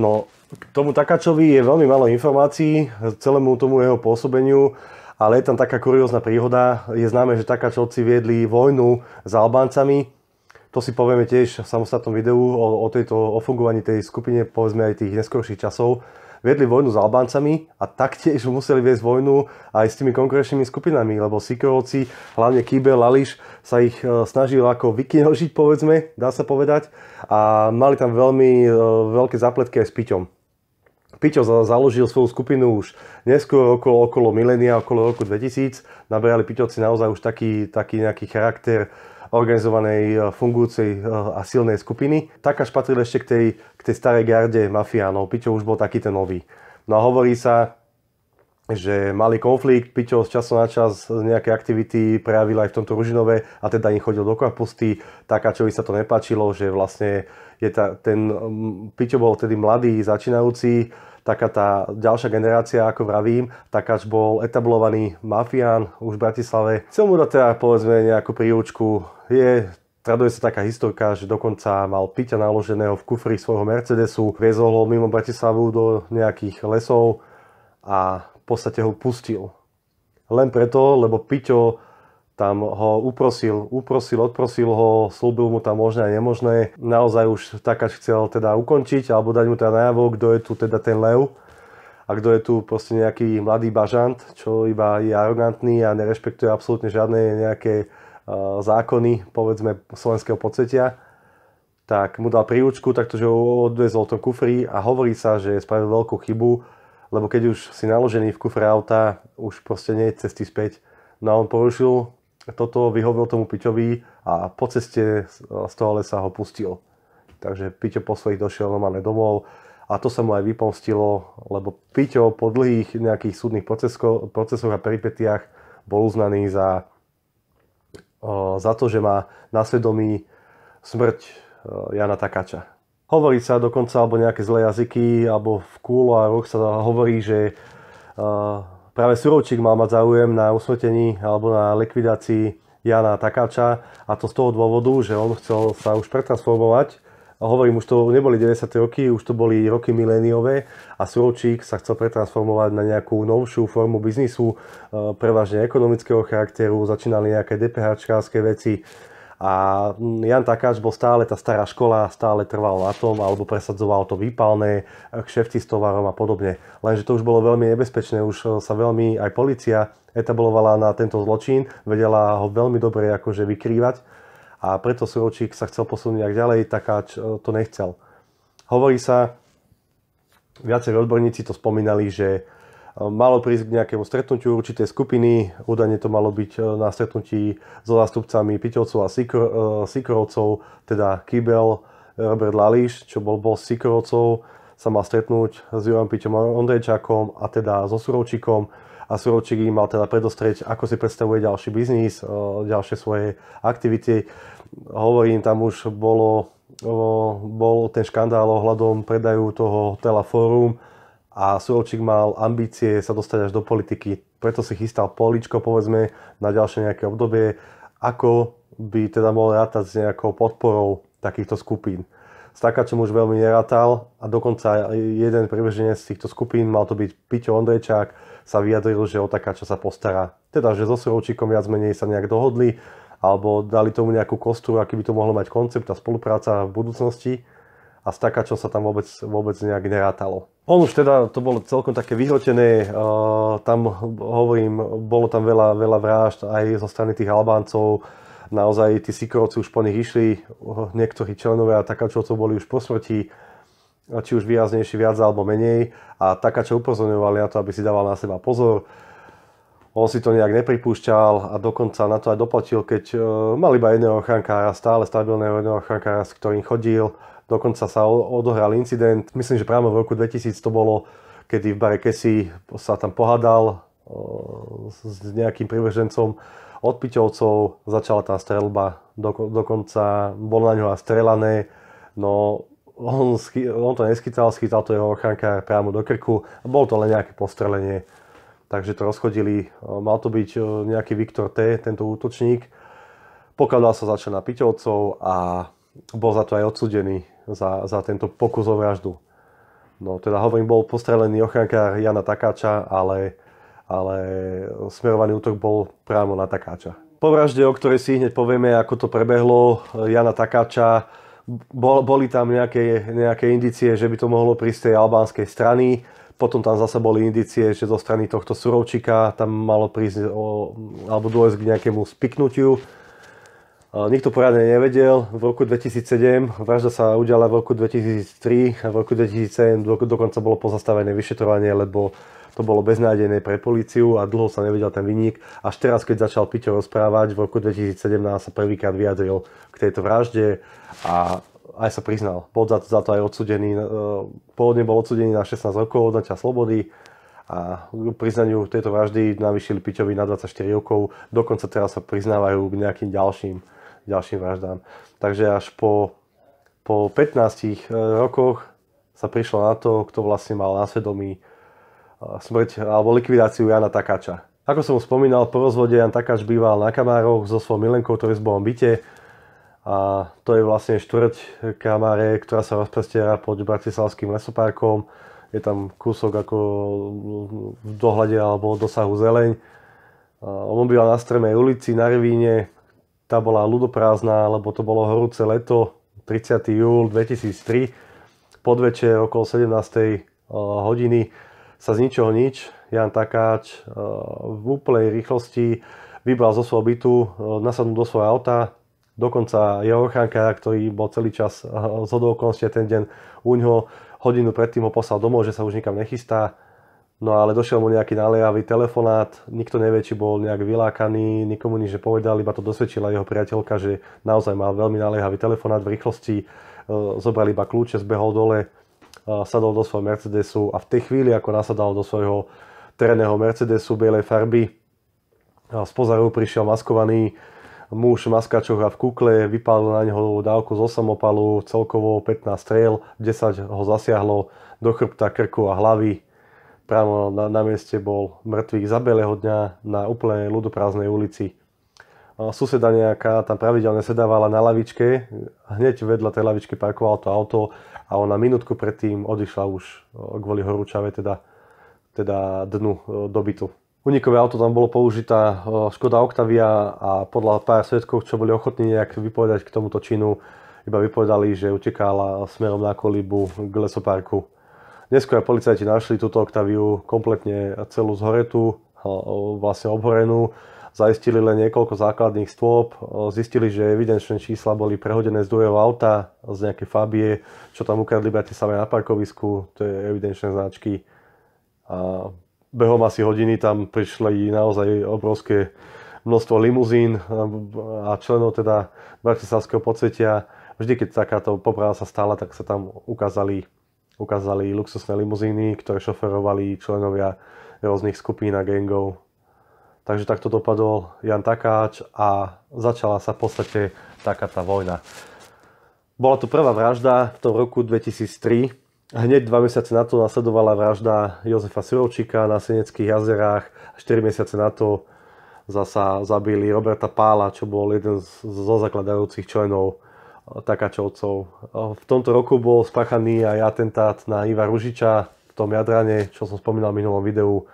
No, k tomu Takáčovi je veľmi málo informácií, celému tomu jeho pôsobeniu, ale je tam taká kuriózna príhoda. Je známe, že Takáčovci viedli vojnu s Albáncami, to si povieme tiež v samostatnom videu o, o, tejto, o fungovaní tej skupine, povedzme aj tých neskorších časov. Viedli vojnu s Albáncami a taktiež museli viesť vojnu aj s tými konkurenčnými skupinami, lebo Sikorovci, hlavne Kýbe, Lališ, sa ich e, snažil ako vykinožiť, povedzme, dá sa povedať. A mali tam veľmi e, veľké zapletky aj s Piťom. Piťo založil svoju skupinu už neskôr okolo, okolo milénia, okolo roku 2000. Nabrali Piťoci naozaj už taký, taký nejaký charakter organizovanej, e, fungujúcej e, a silnej skupiny. Takáž patril ešte k tej, k tej starej garde mafiánov. Piťo už bol taký ten nový. No a hovorí sa, že mali konflikt, Piťo z času na čas nejaké aktivity prejavil aj v tomto Ružinove a teda im chodil do čo by sa to nepáčilo, že vlastne je ta, ten Piťo bol tedy mladý, začínajúci, taká tá ďalšia generácia, ako vravím, až bol etablovaný mafián už v Bratislave. Chcel mu dať teda povedzme nejakú príručku. je Traduje sa taká historka, že dokonca mal piťa naloženého v kufri svojho Mercedesu, viezol ho mimo Bratislavu do nejakých lesov a v podstate ho pustil. Len preto, lebo Piťo tam ho uprosil, uprosil, odprosil ho, slúbil mu tam možné a nemožné. Naozaj už Takač chcel teda ukončiť alebo dať mu teda najavo, kto je tu teda ten lev a kto je tu proste nejaký mladý bažant, čo iba je arogantný a nerešpektuje absolútne žiadne nejaké uh, zákony, povedzme, slovenského podsvetia tak mu dal to, takže ho odvezol to kufri a hovorí sa, že spravil veľkú chybu, lebo keď už si naložený v kufre auta, už proste nie je cesty späť. No a on porušil toto vyhovil tomu Piťovi a po ceste z toho lesa ho pustil. Takže Piťo po svojich došiel normálne domov a to sa mu aj vypomstilo, lebo Piťo po dlhých nejakých súdnych procesoch, procesoch a peripetiach bol uznaný za, za to, že má na svedomí smrť Jana Takača. Hovorí sa dokonca, alebo nejaké zlé jazyky, alebo v kúlo a roh sa hovorí, že Práve Surovčík mal mať záujem na usmrtení alebo na likvidácii Jana Takáča a to z toho dôvodu, že on chcel sa už pretransformovať hovorím, už to neboli 90. roky, už to boli roky miléniové a Surovčík sa chcel pretransformovať na nejakú novšiu formu biznisu, e, prevažne ekonomického charakteru, začínali nejaké DPH veci, a mm, Jan Takáč bol stále tá stará škola, stále trval na tom, alebo presadzoval to výpalné, eh, kšefty s tovarom a podobne. Lenže to už bolo veľmi nebezpečné, už eh, sa veľmi aj policia etablovala na tento zločin, vedela ho veľmi dobre akože vykrývať a preto Suročík sa chcel posunúť ak ďalej, Takáč eh, to nechcel. Hovorí sa, viacerí odborníci to spomínali, že Eh, malo prísť k nejakému stretnutiu určitej skupiny, údajne to malo byť eh, na stretnutí so zástupcami Piteľcov a Sikorovcov, eh, teda Kybel, Robert Lališ, čo bol boss Sikorovcov, sa mal stretnúť s Jurom Piteľom Ondrejčákom a teda so Surovčíkom a Surovčík im mal teda predostrieť, ako si predstavuje ďalší biznis, ďalšie svoje aktivity. Hovorím, tam už bolo, bol ten škandál ohľadom predajú toho Tela a Suovčík mal ambície sa dostať až do politiky, preto si chystal poličko, povedzme, na ďalšie nejaké obdobie, ako by teda mohol rátať s nejakou podporou takýchto skupín. S takáčom už veľmi nerátal a dokonca jeden prebeženec z týchto skupín, mal to byť Piťo Ondrejčák, sa vyjadril, že o takáča sa postará. Teda, že so Surovčíkom viac menej sa nejak dohodli, alebo dali tomu nejakú kostru, aký by to mohlo mať koncept a spolupráca v budúcnosti a z taká, čo sa tam vôbec, vôbec nejak nerátalo. On už teda, to bolo celkom také vyhrotené, eh, tam hovorím, bolo tam veľa, veľa vražd aj zo strany tých Albáncov, naozaj tí Sikorovci už po nich išli, eh, niektorí členovia Takáčovcov boli už po smrti, či už výraznejší viac alebo menej a čo upozorňovali na to, aby si dával na seba pozor. On si to nejak nepripúšťal a dokonca na to aj doplatil, keď eh, mal iba jedného ochrankára, stále stabilného jedného ochrankára, s ktorým chodil Dokonca sa odohral incident, myslím, že práve v roku 2000 to bolo, kedy v bare Kesi sa tam pohádal s nejakým prívržencom od Piťovcov, začala tá strelba, dokonca bolo na ňo strelané, no on, on to neschytal, schytal to jeho ochránka priamo do krku, bol to len nejaké postrelenie, takže to rozchodili, mal to byť nejaký Viktor T, tento útočník, pokladal sa začal na Piťovcov a bol za to aj odsudený za, za tento pokus o vraždu. No teda hovorím, bol postrelený ochrankár Jana Takáča, ale, ale smerovaný útok bol priamo na Takáča. Po vražde, o ktorej si hneď povieme, ako to prebehlo Jana Takáča, bol, boli tam nejaké, nejaké indicie, že by to mohlo prísť tej albánskej strany. Potom tam zase boli indicie, že zo strany tohto Surovčíka tam malo prísť o, alebo dôjsť k nejakému spiknutiu Nikto poriadne nevedel. V roku 2007, vražda sa udiala v roku 2003 a v roku 2007 dokonca bolo pozastavené vyšetrovanie, lebo to bolo beznádejné pre políciu a dlho sa nevedel ten vynik. Až teraz, keď začal Piťo rozprávať, v roku 2017 sa prvýkrát vyjadril k tejto vražde a aj sa priznal. Bol za to, za to aj odsudený. E, pôvodne bol odsudený na 16 rokov odnatia slobody a k priznaniu tejto vraždy navýšili Piťovi na 24 rokov, dokonca teraz sa priznávajú k nejakým ďalším ďalším vraždám. Takže až po, po 15 eh, rokoch sa prišlo na to, kto vlastne mal na svedomí eh, smrť alebo likvidáciu Jana Takáča. Ako som spomínal, po rozvode Jan Takáč býval na kamároch so svojou milenkou, ktorý v Bohom byte. A to je vlastne štvrť kamáre, ktorá sa rozprestiera pod Bratislavským lesopárkom. Je tam kúsok ako v dohľade alebo dosahu zeleň. Eh, on býval na strmej ulici, na Rvíne, tá bola ľudoprázdna, lebo to bolo horúce leto, 30. júl 2003, podvečer okolo 17. Eh, hodiny sa z ničoho nič, Jan Takáč eh, v úplnej rýchlosti vybral zo svojho bytu, eh, nasadnul do svojho auta, dokonca jeho ochránka, ktorý bol celý čas z hodou ten deň u ňoho, hodinu predtým ho poslal domov, že sa už nikam nechystá, No ale došiel mu nejaký naliehavý telefonát, nikto nevie, či bol nejak vylákaný, nikomu nič nepovedal, iba to dosvedčila jeho priateľka, že naozaj mal veľmi naliehavý telefonát v rýchlosti, e, zobral iba kľúče, zbehol dole, e, sadol do svojho Mercedesu a v tej chvíli, ako nasadal do svojho terénneho Mercedesu bielej farby, z pozaru prišiel maskovaný muž v maskačoch a v kukle, vypadol na neho dávku zo samopalu, celkovo 15 strel, 10 ho zasiahlo do chrbta, krku a hlavy priamo na, na mieste bol mŕtvý za belého dňa na úplne ľudoprázdnej ulici. Suseda nejaká tam pravidelne sedávala na lavičke, hneď vedľa tej lavičky parkovalo to auto a ona minútku predtým odišla už e, kvôli horúčave, teda, teda dnu e, dobytu. Unikové auto tam bolo použitá e, Škoda Octavia a podľa pár svetkov, čo boli ochotní nejak vypovedať k tomuto činu, iba vypovedali, že utekala smerom na kolibu k lesoparku aj policajti našli túto Octaviu kompletne celú zhoretu, vlastne obhorenú. Zaistili len niekoľko základných stôp, zistili, že evidenčné čísla boli prehodené z druhého auta, z nejakej Fabie, čo tam ukradli Bratislave na parkovisku, to je evidenčné značky. A behom asi hodiny tam prišli naozaj obrovské množstvo limuzín a členov teda Bratislavského podsvetia. Vždy, keď takáto poprava sa stala, tak sa tam ukázali ukázali luxusné limuzíny, ktoré šoferovali členovia rôznych skupín a gangov. Takže takto dopadol Jan Takáč a začala sa v podstate taká tá vojna. Bola to prvá vražda v tom roku 2003. Hneď dva mesiace na to nasledovala vražda Jozefa Surovčíka na Seneckých jazerách. 4 mesiace na to zasa zabili Roberta Pála, čo bol jeden zo zakladajúcich členov takáčovcov. V tomto roku bol spáchaný aj atentát na Iva Ružiča v tom Jadrane, čo som spomínal v minulom videu.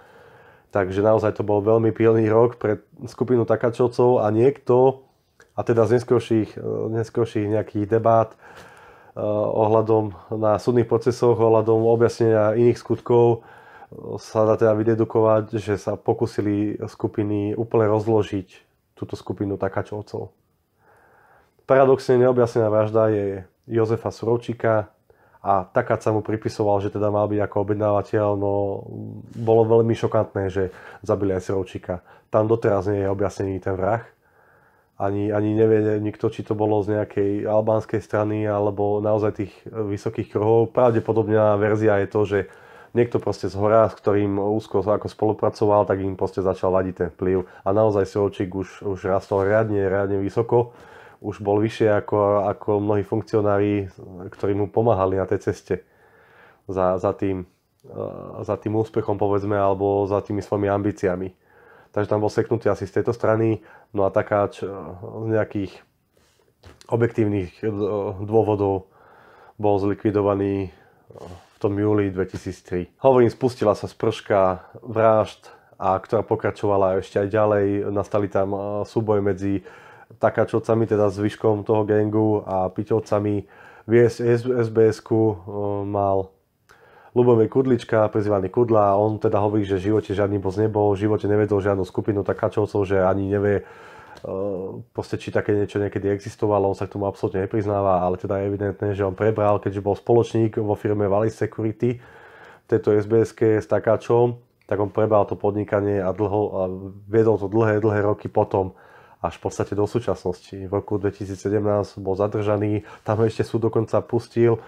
Takže naozaj to bol veľmi pilný rok pre skupinu takáčovcov a niekto, a teda z neskôrších, e, neskôrších nejakých debát e, ohľadom na súdnych procesoch, ohľadom objasnenia iných skutkov, e, sa dá teda vydedukovať, že sa pokusili skupiny úplne rozložiť túto skupinu takáčovcov. Paradoxne neobjasnená vražda je Jozefa Surovčíka a taká sa mu pripisoval, že teda mal byť ako objednávateľ, no bolo veľmi šokantné, že zabili aj Surovčíka. Tam doteraz nie je objasnený ten vrah. Ani, ani nevie nikto, či to bolo z nejakej albánskej strany alebo naozaj tých vysokých kruhov. Pravdepodobná verzia je to, že niekto proste z hora, s ktorým úzko ako spolupracoval, tak im proste začal vadiť ten vplyv. A naozaj Surovčík už, už rastol riadne, riadne vysoko už bol vyššie ako, ako mnohí funkcionári, ktorí mu pomáhali na tej ceste za, za, tým, eh, za tým úspechom, povedzme, alebo za tými svojimi ambíciami. Takže tam bol seknutý asi z tejto strany. No a taká eh, z nejakých objektívnych eh, dôvodov bol zlikvidovaný v tom júli 2003. Hovorím, spustila sa sprška vražd, a ktorá pokračovala ešte aj ďalej. Nastali tam súboj medzi takáčovcami, teda zvyškom toho gangu a piťovcami v SBS-ku eh, mal Lubomír Kudlička, prezývaný Kudla, a on teda hovorí, že v živote žiadny boss nebol, v živote nevedol žiadnu skupinu takáčovcov, že ani nevie, eh, proste či také niečo niekedy existovalo, on sa k tomu absolútne nepriznáva, ale teda je evidentné, že on prebral, keďže bol spoločník vo firme Valis Security, tejto SBSK s takáčom, tak on prebral to podnikanie a, dlho, a viedol to dlhé, dlhé roky potom až v podstate do súčasnosti. V roku 2017 bol zadržaný, tam ešte súd dokonca pustil.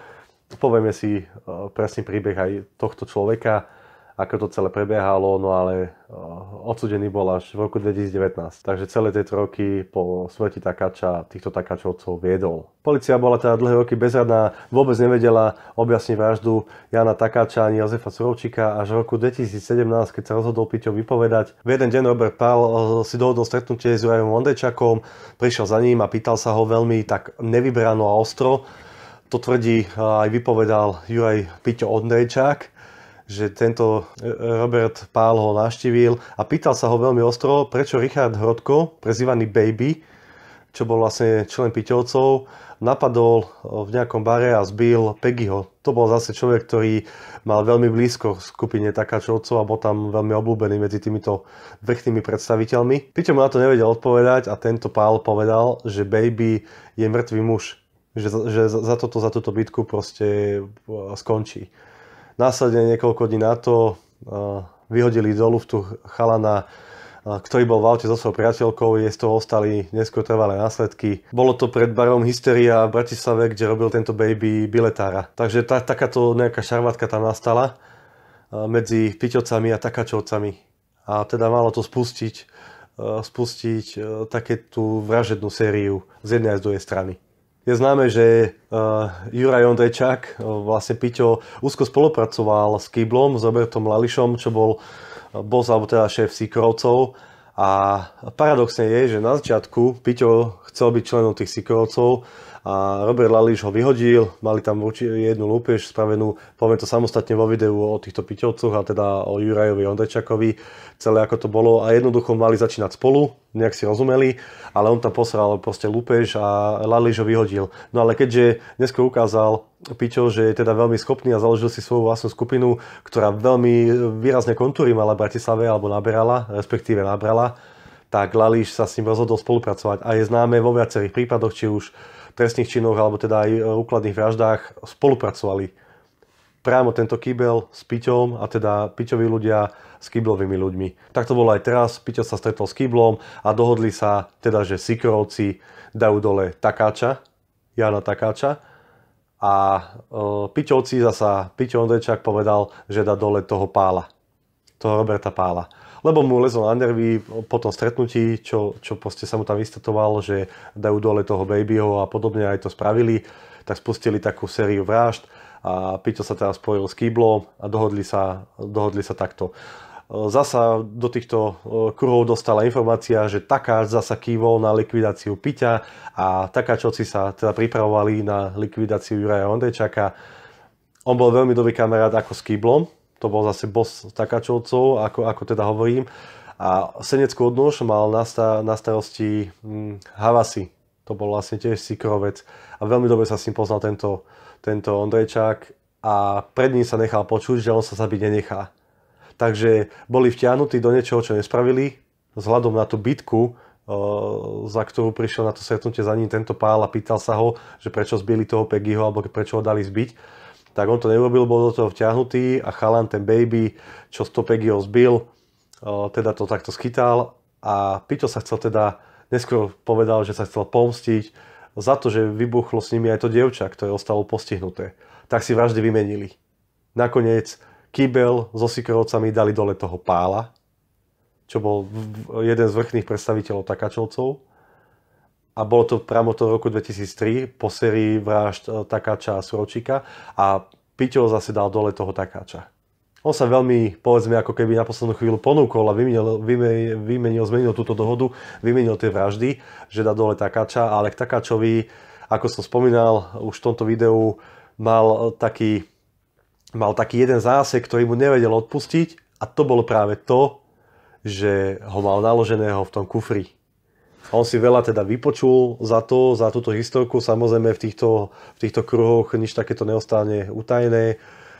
Povieme si e, presný príbeh aj tohto človeka ako to celé prebiehalo, no ale eh, odsudený bol až v roku 2019. Takže celé tie roky po smrti Takáča týchto Takáčovcov viedol. Polícia bola teda dlhé roky bezradná, vôbec nevedela objasniť vraždu Jana Takáča ani Jozefa Surovčíka až v roku 2017, keď sa rozhodol Piťo vypovedať. V jeden deň Robert Pál eh, si dohodol stretnutie s Jurajom Ondejčakom, prišiel za ním a pýtal sa ho veľmi tak nevybrano a ostro. To tvrdí eh, aj vypovedal Juraj Piťo Ondrejčák že tento e, e, Robert Pál ho naštívil a pýtal sa ho veľmi ostro, prečo Richard Hrodko, prezývaný Baby, čo bol vlastne člen Piteľcov, napadol e, v nejakom bare a zbil Peggyho. To bol zase človek, ktorý mal veľmi blízko skupine takáčovcov a bol tam veľmi obľúbený medzi týmito vrchnými predstaviteľmi. Piťo mu na to nevedel odpovedať a tento pál povedal, že Baby je mŕtvý muž. Že, že za toto, za túto bitku proste skončí. Následne niekoľko dní na to vyhodili do luftu chalana, ktorý bol v aute so svojou priateľkou, je z toho ostali neskôr trvalé následky. Bolo to pred barom Hysteria v Bratislave, kde robil tento baby biletára. Takže tá, takáto nejaká šarvátka tam nastala medzi piťocami a takáčovcami A teda malo to spustiť, spustiť také tú vražednú sériu z jednej a z druhej strany je známe, že uh, Juraj Ondrejčák, uh, vlastne Piťo, úzko spolupracoval s Kýblom, s Robertom Lališom, čo bol eh, boss, alebo teda šéf Sikorovcov. A paradoxne je, že na začiatku Piťo chcel byť členom tých Sikorovcov, a Robert Lališ ho vyhodil, mali tam jednu lúpež spravenú, poviem to samostatne vo videu o týchto piťovcoch a teda o Jurajovi Ondrečakovi, celé ako to bolo a jednoducho mali začínať spolu, nejak si rozumeli, ale on tam posral proste lúpež a Lališ ho vyhodil. No ale keďže neskôr ukázal Pičo, že je teda veľmi schopný a založil si svoju vlastnú skupinu, ktorá veľmi výrazne kontúry mala Bratislave alebo naberala, respektíve nabrala, tak Lališ sa s ním rozhodol spolupracovať a je známe vo viacerých prípadoch, či už trestných činoch alebo teda aj úkladných vraždách spolupracovali. Priamo tento kýbel s Piťom a teda Piťoví ľudia s kýblovými ľuďmi. Tak to bolo aj teraz, Piťo sa stretol s kýblom a dohodli sa teda, že Sikrovci dajú dole Takáča, Jana Takáča a e, Piťovci zasa, Piťo Ondrečák povedal, že dá dole toho Pála, toho Roberta Pála lebo mu lezol na nervy po tom stretnutí, čo, čo proste sa mu tam vystatoval, že dajú dole toho babyho a podobne aj to spravili, tak spustili takú sériu vražd a Pito sa teraz spojil s Kýblom a dohodli sa, dohodli sa takto. Zasa do týchto e, kurov dostala informácia, že Takáč zasa kývol na likvidáciu Piťa a Takáčovci sa teda pripravovali na likvidáciu Juraja Ondrejčaka. On bol veľmi dobrý kamarát ako s Kýblom, to bol zase boss takáčovcov, ako, ako teda hovorím. A Seneckú odnož mal na, star- na starosti hm, Havasi. To bol vlastne tiež sikrovec. A veľmi dobre sa s ním poznal tento, tento Ondrejčák a pred ním sa nechal počuť, že on sa zabiť nenechá. Takže boli vtiahnutí do niečoho, čo nespravili, vzhľadom na tú bitku, za ktorú prišiel na to stretnutie za ním tento pál a pýtal sa ho, že prečo zbili toho Pegiho alebo prečo ho dali zbiť tak on to neurobil, bol do toho vťahnutý a chalan ten baby, čo z topegy ho zbil, teda to takto schytal a Pito sa chcel teda, neskôr povedal, že sa chcel pomstiť za to, že vybuchlo s nimi aj to dievča, ktoré ostalo postihnuté. Tak si vraždy vymenili. Nakoniec kýbel so Sikorovcami dali dole toho pála, čo bol jeden z vrchných predstaviteľov takáčovcov a bolo to priamo to v roku 2003 po sérii vražd e, Takáča a Surovčíka a Piťo zase dal dole toho Takáča. On sa veľmi, povedzme, ako keby na poslednú chvíľu ponúkol a vymenil, vymenil, zmenil túto dohodu, vymenil tie vraždy, že dá dole Takáča, ale k Takáčovi, ako som spomínal už v tomto videu, mal taký, mal taký jeden zásek, ktorý mu nevedel odpustiť a to bolo práve to, že ho mal naloženého v tom kufri a on si veľa teda vypočul za to, za túto historku. Samozrejme v týchto, v týchto kruhoch nič takéto neostane utajné.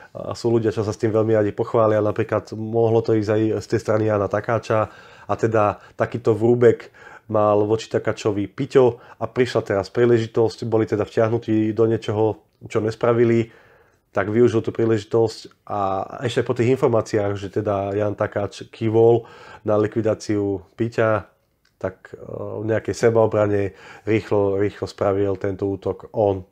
A sú ľudia, čo sa s tým veľmi radi pochvália. Napríklad mohlo to ísť aj z tej strany Jana Takáča. A teda takýto vrúbek mal voči Takáčovi Piťo a prišla teraz príležitosť. Boli teda vťahnutí do niečoho, čo nespravili tak využil tú príležitosť a ešte po tých informáciách, že teda Jan Takáč kývol na likvidáciu Piťa, tak eh, v nejakej sebaobrane rýchlo, rýchlo spravil tento útok on.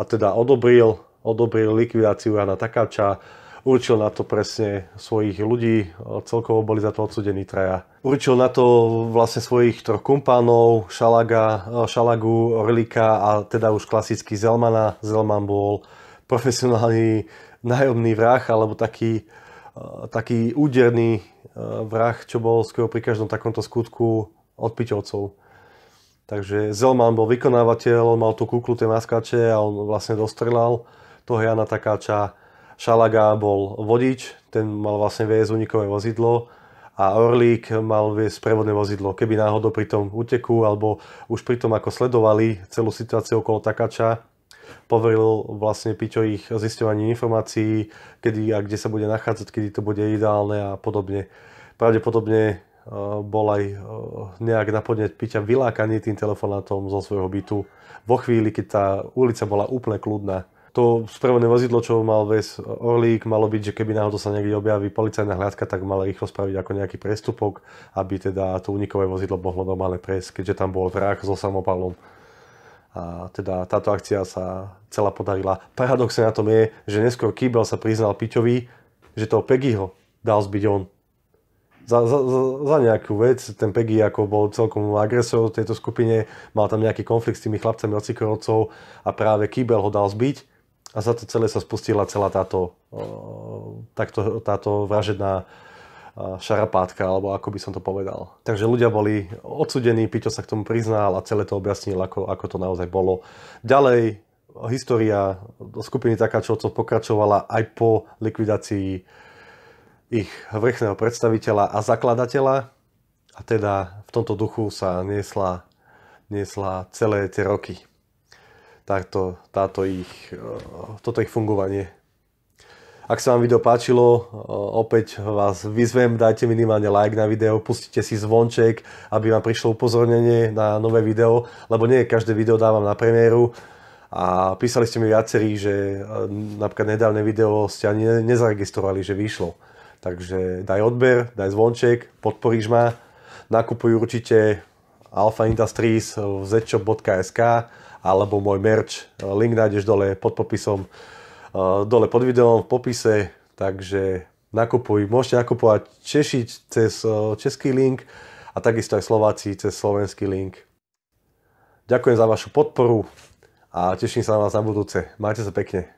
A teda odobril, odobril likvidáciu Jana Takáča, určil na to presne svojich ľudí, eh, celkovo boli za to odsudení traja. Určil na to vlastne svojich troch kumpánov, Šalaga, eh, Šalagu, Orlika a teda už klasicky Zelmana. Zelman bol profesionálny nájomný vrah, alebo taký, taký úderný vrah, čo bol skoro pri každom takomto skutku od Piťovcov. Takže Zelman bol vykonávateľ, on mal tú kuklu, tie maskáče a on vlastne dostrelal toho Jana Takáča. Šalaga bol vodič, ten mal vlastne viesť unikové vozidlo a Orlík mal viesť prevodné vozidlo. Keby náhodou pri tom uteku alebo už pri tom, ako sledovali celú situáciu okolo Takáča, poveril vlastne Piťo ich zisťovaní informácií, kedy a kde sa bude nachádzať, kedy to bude ideálne a podobne. Pravdepodobne Eh, bol aj eh, nejak na podneť Piťa vylákaný tým telefonátom zo svojho bytu vo chvíli, keď tá ulica bola úplne kľudná. To správne vozidlo, čo mal ves Orlík, malo byť, že keby náhodou sa niekde objaví policajná hľadka, tak mal rýchlo spraviť ako nejaký prestupok, aby teda to unikové vozidlo mohlo normálne prejsť, keďže tam bol vrah so samopalom. A teda táto akcia sa celá podarila. Paradoxne na tom je, že neskôr Kýbel sa priznal Piťovi, že toho Peggyho dal zbyť on za, za, za nejakú vec. Ten Peggy ako bol celkom agresor v tejto skupine, mal tam nejaký konflikt s tými chlapcami od Sikorovcov a práve Kýbel ho dal zbiť a za to celé sa spustila celá táto, takto, táto vražedná šarapátka, alebo ako by som to povedal. Takže ľudia boli odsudení, Pito sa k tomu priznal a celé to objasnil, ako, ako to naozaj bolo. Ďalej, história skupiny Takáčovcov pokračovala aj po likvidácii ich vrchného predstaviteľa a zakladateľa a teda v tomto duchu sa niesla, niesla celé tie roky. Takto, táto ich, eh, toto ich fungovanie. Ak sa vám video páčilo, eh, opäť vás vyzvem, dajte minimálne like na video, pustite si zvonček, aby vám prišlo upozornenie na nové video, lebo nie každé video dávam na premiéru. A písali ste mi viacerí, že eh, napríklad nedávne video ste ani nezaregistrovali, že vyšlo. Takže daj odber, daj zvonček, podporíš ma. Nakupuj určite Alpha Industries v eh, zetshop.sk alebo môj merch. Link nájdeš dole pod popisom, eh, dole pod videom v popise. Takže nakupuj, môžete nakupovať Češi cez eh, český link a takisto aj Slováci cez slovenský link. Ďakujem za vašu podporu a teším sa na vás na budúce. Majte sa pekne.